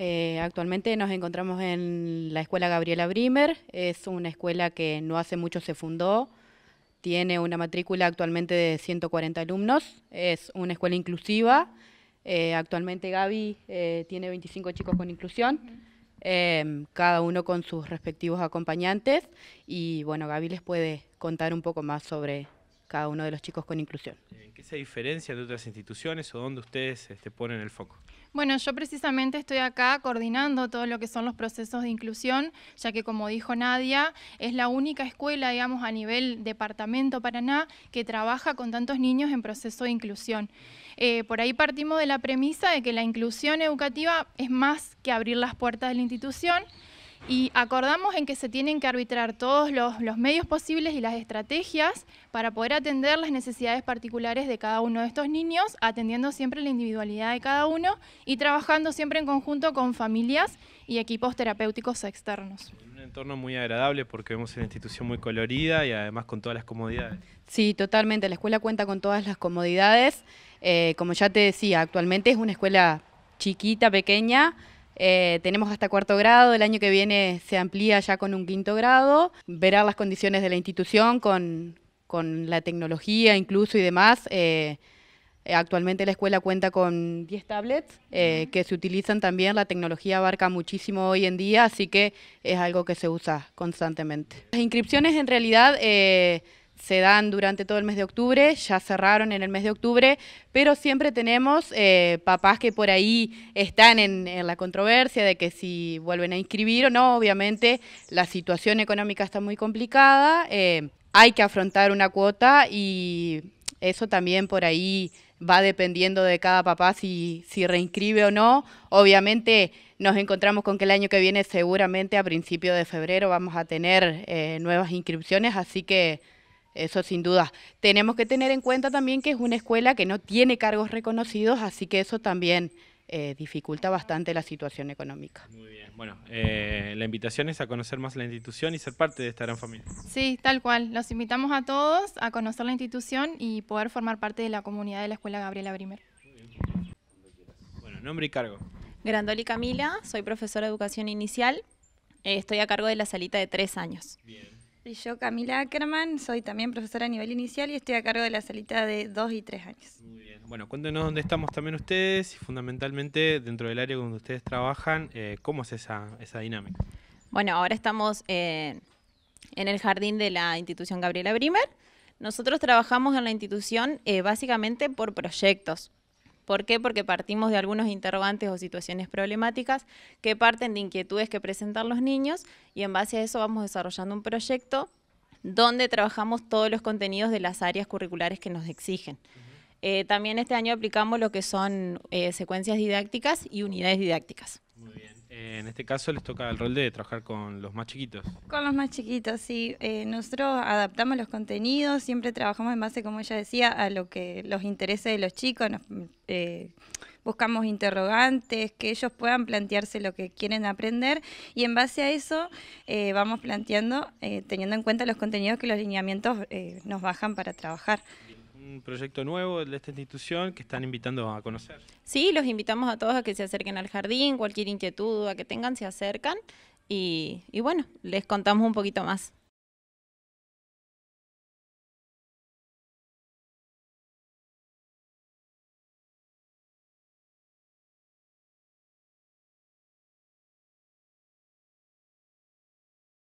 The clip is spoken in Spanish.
Eh, actualmente nos encontramos en la Escuela Gabriela Brimer, es una escuela que no hace mucho se fundó, tiene una matrícula actualmente de 140 alumnos, es una escuela inclusiva, eh, actualmente Gaby eh, tiene 25 chicos con inclusión, em, cada uno con sus respectivos acompañantes y bueno, Gaby les puede contar un poco más sobre cada uno de los chicos con inclusión. ¿En qué se diferencia de otras instituciones o dónde ustedes este, ponen el foco? Bueno, yo precisamente estoy acá coordinando todo lo que son los procesos de inclusión, ya que como dijo Nadia, es la única escuela, digamos, a nivel departamento Paraná que trabaja con tantos niños en proceso de inclusión. Eh, por ahí partimos de la premisa de que la inclusión educativa es más que abrir las puertas de la institución, y acordamos en que se tienen que arbitrar todos los, medios posibles y las estrategias para poder atender las necesidades particulares de cada uno de estos niños, atendiendo siempre la individualidad de cada uno y trabajando siempre en conjunto con familias y equipos terapéuticos externos. Un entorno muy agradable porque vemos una institución muy colorida y además con todas las comodidades. Sí, totalmente. La escuela cuenta con todas las comodidades. Eh, como ya te decía, actualmente es una escuela chiquita, pequeña, eh, tenemos hasta cuarto grado, el año que viene se amplía ya con un quinto grado, verá las condiciones de la institución con, la tecnología incluso y demás. Eh, actualmente la escuela cuenta con 10 tablets eh, que se utilizan también, la tecnología abarca muchísimo hoy en día, así que es algo que se usa constantemente. Las inscripciones en realidad se dan durante todo el mes de octubre, ya cerraron en el mes de octubre, pero siempre tenemos eh, papás que por ahí están en, la controversia de que si vuelven a inscribir o no, obviamente la situación económica está muy complicada, eh, hay que afrontar una cuota y eso también por ahí va dependiendo de cada papá si, si reinscribe o no. Obviamente nos encontramos con que el año que viene seguramente a principio de febrero vamos a tener eh, nuevas inscripciones, así que eso sin duda. Tenemos que tener en cuenta también que es una escuela que no tiene cargos reconocidos, así que eso también eh, dificulta bastante la situación económica. Muy bien, bueno, eh, la invitación es a conocer más la institución y ser parte de esta gran familia. Sí, tal cual. Los invitamos a todos a conocer la institución y poder formar parte de la comunidad de la Escuela Gabriela Brimer. Bueno, nombre y cargo. Grandoli Camila, soy profesora de educación inicial. Eh, estoy a cargo de la salita de tres años. Y yo, Camila Ackerman, soy también profesora a nivel inicial y estoy a cargo de la salita de dos y tres años. Muy bien. Bueno, cuéntenos dónde estamos también ustedes y fundamentalmente dentro del área donde ustedes trabajan, eh, ¿cómo es esa, dinámica? Bueno, ahora estamos eh, en el jardín de la institución Gabriela Brimer. Nosotros trabajamos en la institución eh, básicamente por proyectos. ¿Por qué? Porque partimos de algunos interrogantes o situaciones problemáticas que parten de inquietudes que presentan los niños y en base a eso vamos desarrollando un proyecto donde trabajamos todos los contenidos de las áreas curriculares que nos exigen. Eh, también este año aplicamos lo que son eh, secuencias didácticas y unidades didácticas en este caso les toca el rol de trabajar con los más chiquitos. Con los más chiquitos, sí. Eh, nosotros adaptamos los contenidos, siempre trabajamos en base, como ella decía, a lo que los intereses de los chicos. Eh, buscamos interrogantes, que ellos puedan plantearse lo que quieren aprender y en base a eso eh, vamos planteando, teniendo en cuenta los contenidos que los lineamientos nos bajan para trabajar un proyecto nuevo de esta institución que están invitando a conocer. Sí, los invitamos a todos a que se acerquen al jardín, cualquier inquietud, a que tengan, se acercan y, y bueno, les contamos un poquito más.